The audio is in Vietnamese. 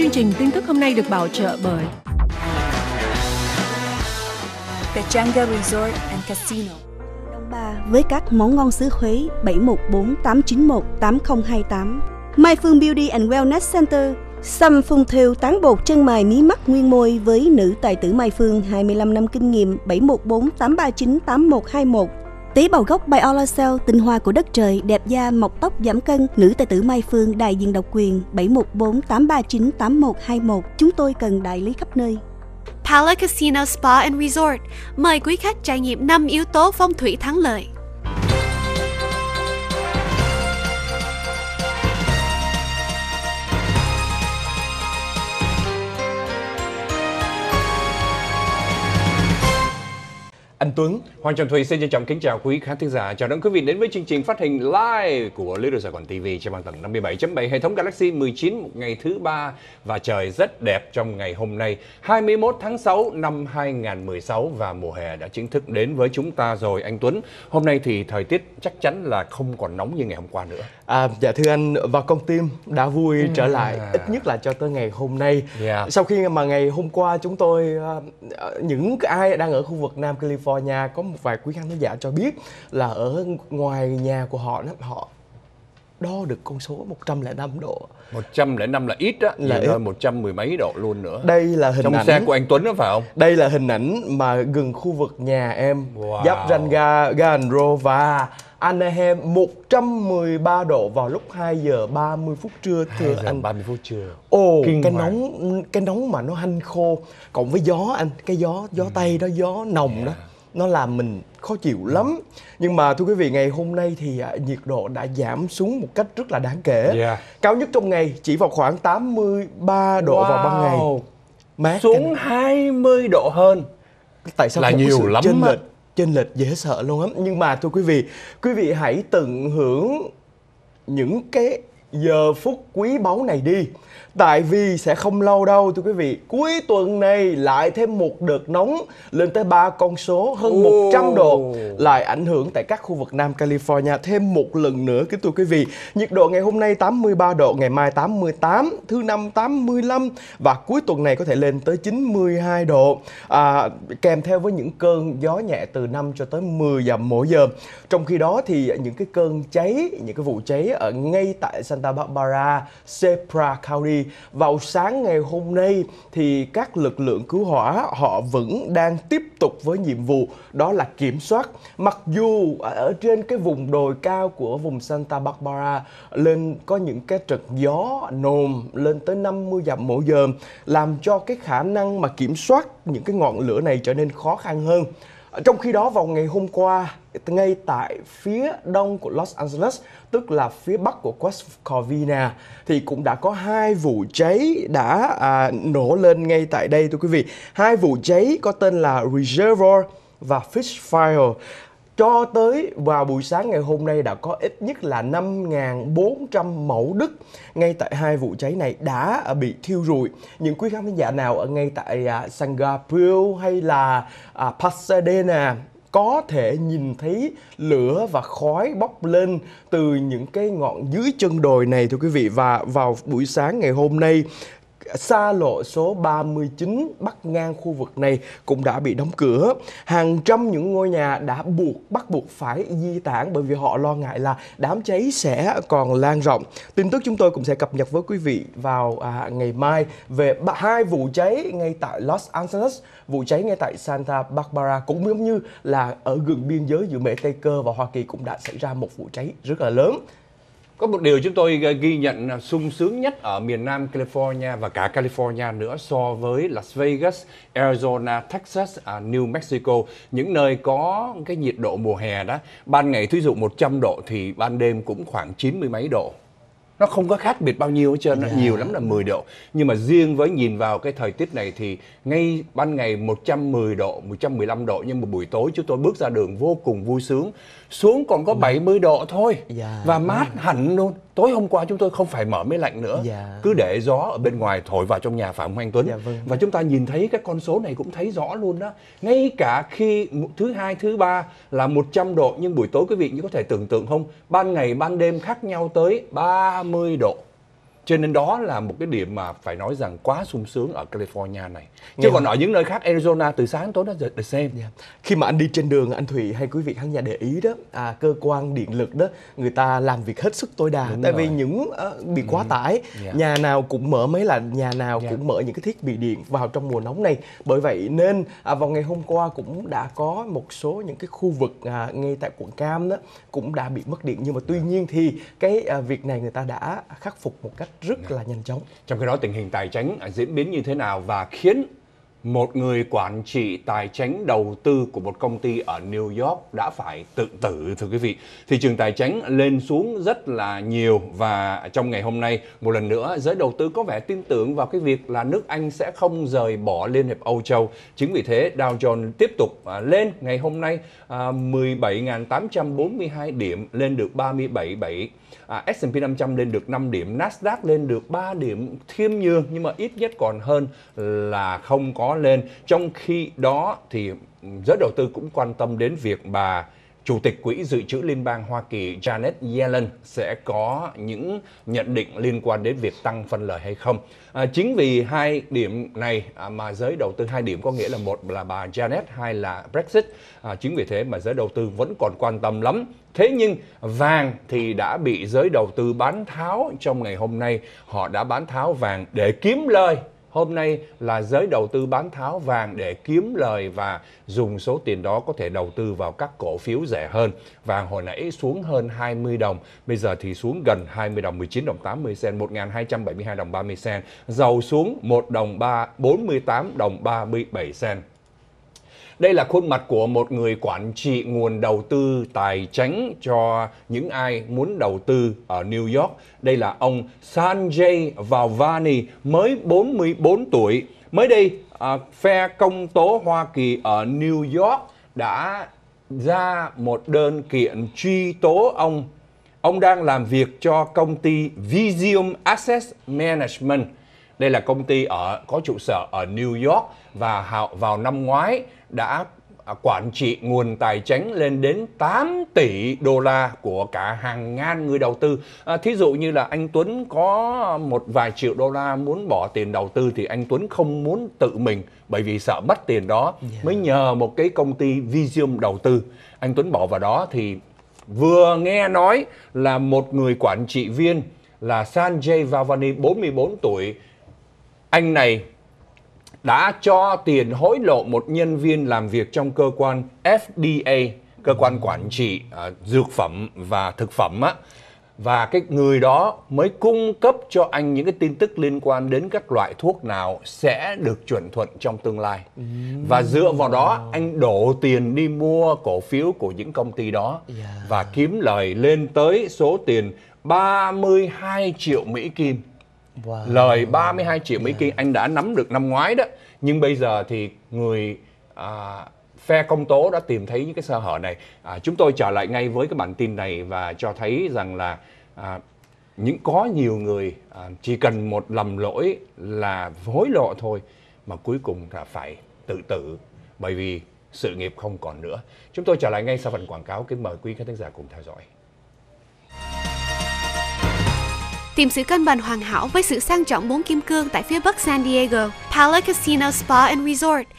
Chương trình tin tức hôm nay được bảo trợ bởi The Pechanga Resort and Casino Đông Ba với các món ngon xứ Huế 714 891 8028 Mai Phương Beauty and Wellness Center Xăm phun thêu tán bột chân mài mí mắt nguyên môi với nữ tài tử Mai Phương 25 năm kinh nghiệm 714 839 8121 Tí bầu gốc Biolocell, tinh hoa của đất trời, đẹp da, mọc tóc, giảm cân, nữ tài tử Mai Phương, đại diện độc quyền 714-839-8121. Chúng tôi cần đại lý khắp nơi. Pala Casino Spa and Resort mời quý khách trải nghiệm 5 yếu tố phong thủy thắng lợi. Anh Tuấn, Hoàng Trọng Thùy xin trân trọng kính chào quý khán thính giả. Chào đón quý vị đến với chương trình phát hình live của Little Sài Gòn TV trên màn tầng 57.7 hệ thống Galaxy 19 một ngày thứ ba và trời rất đẹp trong ngày hôm nay 21 tháng 6 năm 2016 và mùa hè đã chính thức đến với chúng ta rồi anh Tuấn. Hôm nay thì thời tiết chắc chắn là không còn nóng như ngày hôm qua nữa. À, dạ thưa anh và con tim đã vui ừ. trở lại ít nhất là cho tới ngày hôm nay. Yeah. Dạ. Sau khi mà ngày hôm qua chúng tôi à, những ai đang ở khu vực Nam California California có một vài quý khán thính giả cho biết là ở ngoài nhà của họ đó, họ đo được con số 105 độ. 105 là ít á, là ít. mười mấy độ luôn nữa. Đây là hình Trong ảnh. xe của anh Tuấn đó phải không? Đây là hình ảnh mà gần khu vực nhà em, wow. giáp ranh ga, ga Ro và Anaheim 113 độ vào lúc 2 giờ 30 phút trưa thưa 2 giờ anh. 30 phút trưa. Ồ, Kinh cái nóng cái nóng mà nó hanh khô cộng với gió anh, cái gió gió ừ. tây đó, gió nồng yeah. đó nó làm mình khó chịu lắm dạ. nhưng mà thưa quý vị ngày hôm nay thì à, nhiệt độ đã giảm xuống một cách rất là đáng kể yeah. Dạ. cao nhất trong ngày chỉ vào khoảng 83 độ wow. vào ban ngày mát xuống cái... 20 độ hơn tại sao là nhiều lắm trên lệch trên lệch dễ sợ luôn lắm nhưng mà thưa quý vị quý vị hãy tận hưởng những cái giờ phút quý báu này đi Tại vì sẽ không lâu đâu thưa quý vị Cuối tuần này lại thêm một đợt nóng Lên tới ba con số hơn oh. 100 độ Lại ảnh hưởng tại các khu vực Nam California Thêm một lần nữa kính thưa quý vị Nhiệt độ ngày hôm nay 83 độ Ngày mai 88 Thứ năm 85 Và cuối tuần này có thể lên tới 92 độ à, Kèm theo với những cơn gió nhẹ từ 5 cho tới 10 dặm mỗi giờ Trong khi đó thì những cái cơn cháy Những cái vụ cháy ở ngay tại San Santa Barbara, Sepra County. Vào sáng ngày hôm nay thì các lực lượng cứu hỏa họ vẫn đang tiếp tục với nhiệm vụ đó là kiểm soát. Mặc dù ở trên cái vùng đồi cao của vùng Santa Barbara lên có những cái trận gió nồm lên tới 50 dặm mỗi giờ làm cho cái khả năng mà kiểm soát những cái ngọn lửa này trở nên khó khăn hơn. Trong khi đó vào ngày hôm qua, ngay tại phía đông của Los Angeles, tức là phía bắc của West Covina, thì cũng đã có hai vụ cháy đã à, nổ lên ngay tại đây thưa quý vị. Hai vụ cháy có tên là Reservoir và Fish Fire cho tới vào buổi sáng ngày hôm nay đã có ít nhất là 5.400 mẫu đất ngay tại hai vụ cháy này đã bị thiêu rụi. Những quý khán giả nào ở ngay tại à, Singapore hay là à, Pasadena có thể nhìn thấy lửa và khói bốc lên từ những cái ngọn dưới chân đồi này thưa quý vị và vào buổi sáng ngày hôm nay xa lộ số 39 bắt ngang khu vực này cũng đã bị đóng cửa. Hàng trăm những ngôi nhà đã buộc bắt buộc phải di tản bởi vì họ lo ngại là đám cháy sẽ còn lan rộng. Tin tức chúng tôi cũng sẽ cập nhật với quý vị vào à, ngày mai về hai vụ cháy ngay tại Los Angeles, vụ cháy ngay tại Santa Barbara cũng giống như là ở gần biên giới giữa Mỹ Tây Cơ và Hoa Kỳ cũng đã xảy ra một vụ cháy rất là lớn. Có một điều chúng tôi ờ, ghi nhận ờ, sung sướng nhất ở miền Nam California và cả California nữa so với Las Vegas, Arizona, Texas, à, New Mexico, những nơi có cái nhiệt độ mùa hè đó. Ban ngày thí dụ 100 độ thì ban đêm cũng khoảng 90 mấy độ nó không có khác biệt bao nhiêu hết trơn yeah. Dạ. nhiều lắm là 10 độ nhưng mà riêng với nhìn vào cái thời tiết này thì ngay ban ngày 110 độ 115 độ nhưng mà buổi tối chúng tôi bước ra đường vô cùng vui sướng xuống còn có 70 dạ. độ thôi yeah. Dạ. và mát hẳn luôn tối hôm qua chúng tôi không phải mở máy lạnh nữa dạ. cứ để gió ở bên ngoài thổi vào trong nhà phải không Tuấn dạ, vâng. và chúng ta nhìn thấy cái con số này cũng thấy rõ luôn đó ngay cả khi thứ hai thứ ba là 100 độ nhưng buổi tối quý vị như có thể tưởng tượng không ban ngày ban đêm khác nhau tới 30 độ cho nên đó là một cái điểm mà phải nói rằng quá sung sướng ở California này chứ yeah. còn ở những nơi khác Arizona từ sáng tối nó the, the same yeah. khi mà anh đi trên đường anh thủy hay quý vị khán giả để ý đó à, cơ quan điện lực đó người ta làm việc hết sức tối đa Đúng tại rồi. vì những uh, bị quá ừ. tải yeah. nhà nào cũng mở mấy là nhà nào yeah. cũng mở những cái thiết bị điện vào trong mùa nóng này bởi vậy nên à, vào ngày hôm qua cũng đã có một số những cái khu vực à, ngay tại quận Cam đó cũng đã bị mất điện nhưng mà tuy nhiên thì cái à, việc này người ta đã khắc phục một cách rất dạ. là nhanh chóng trong khi đó tình hình tài chính diễn biến như thế nào và khiến một người quản trị tài chính đầu tư của một công ty ở New York đã phải tự tử thưa quý vị. Thị trường tài chính lên xuống rất là nhiều và trong ngày hôm nay một lần nữa giới đầu tư có vẻ tin tưởng vào cái việc là nước Anh sẽ không rời bỏ Liên hiệp Âu châu. Chính vì thế Dow Jones tiếp tục à, lên ngày hôm nay 17.842 à, điểm lên được 37,7. À, S&P 500 lên được 5 điểm, Nasdaq lên được 3 điểm, thiêm nhường nhưng mà ít nhất còn hơn là không có lên trong khi đó thì giới đầu tư cũng quan tâm đến việc bà Chủ tịch Quỹ Dự trữ Liên bang Hoa Kỳ Janet Yellen sẽ có những nhận định liên quan đến việc tăng phân lời hay không. À, chính vì hai điểm này à, mà giới đầu tư hai điểm có nghĩa là một là bà Janet, hai là Brexit. À, chính vì thế mà giới đầu tư vẫn còn quan tâm lắm. Thế nhưng vàng thì đã bị giới đầu tư bán tháo trong ngày hôm nay. Họ đã bán tháo vàng để kiếm lời Hôm nay là giới đầu tư bán tháo vàng để kiếm lời và dùng số tiền đó có thể đầu tư vào các cổ phiếu rẻ hơn. Vàng hồi nãy xuống hơn 20 đồng, bây giờ thì xuống gần 20 đồng, 19 đồng 80 sen, 1272 đồng 30 sen, dầu xuống 1 đồng 3, 48 đồng 37 sen. Đây là khuôn mặt của một người quản trị nguồn đầu tư tài chính cho những ai muốn đầu tư ở New York. Đây là ông Sanjay Valvani, mới 44 tuổi. Mới đây, à, phe công tố Hoa Kỳ ở New York đã ra một đơn kiện truy tố ông. Ông đang làm việc cho công ty Visium Asset Management – đây là công ty ở có trụ sở ở New York và vào năm ngoái đã à, quản trị nguồn tài chính lên đến 8 tỷ đô la của cả hàng ngàn người đầu tư. À, thí dụ như là anh Tuấn có một vài triệu đô la muốn bỏ tiền đầu tư thì anh Tuấn không muốn tự mình bởi vì sợ mất tiền đó yeah. Dạ. mới nhờ một cái công ty Visium đầu tư. Anh Tuấn bỏ vào đó thì vừa nghe nói là một người quản trị viên là Sanjay Vavani 44 tuổi anh này đã cho tiền hối lộ một nhân viên làm việc trong cơ quan FDA, cơ quan quản trị uh, dược phẩm và thực phẩm á và cái người đó mới cung cấp cho anh những cái tin tức liên quan đến các loại thuốc nào sẽ được chuẩn thuận trong tương lai ừ. và dựa vào đó anh đổ tiền đi mua cổ phiếu của những công ty đó yeah. Dạ. và kiếm lời lên tới số tiền 32 triệu Mỹ Kim wow. lời 32 triệu Mỹ yeah. Dạ. Kim anh đã nắm được năm ngoái đó nhưng bây giờ thì người à, phe công tố đã tìm thấy những cái sơ hở này à, chúng tôi trở lại ngay với cái bản tin này và cho thấy rằng là à, những có nhiều người à, chỉ cần một lầm lỗi là hối lộ thôi mà cuối cùng là phải tự tử bởi vì sự nghiệp không còn nữa chúng tôi trở lại ngay sau phần quảng cáo kính mời quý khán thính giả cùng theo dõi tìm sự cân bằng hoàn hảo với sự sang trọng bốn kim cương tại phía bắc San Diego, Pala Casino Spa and Resort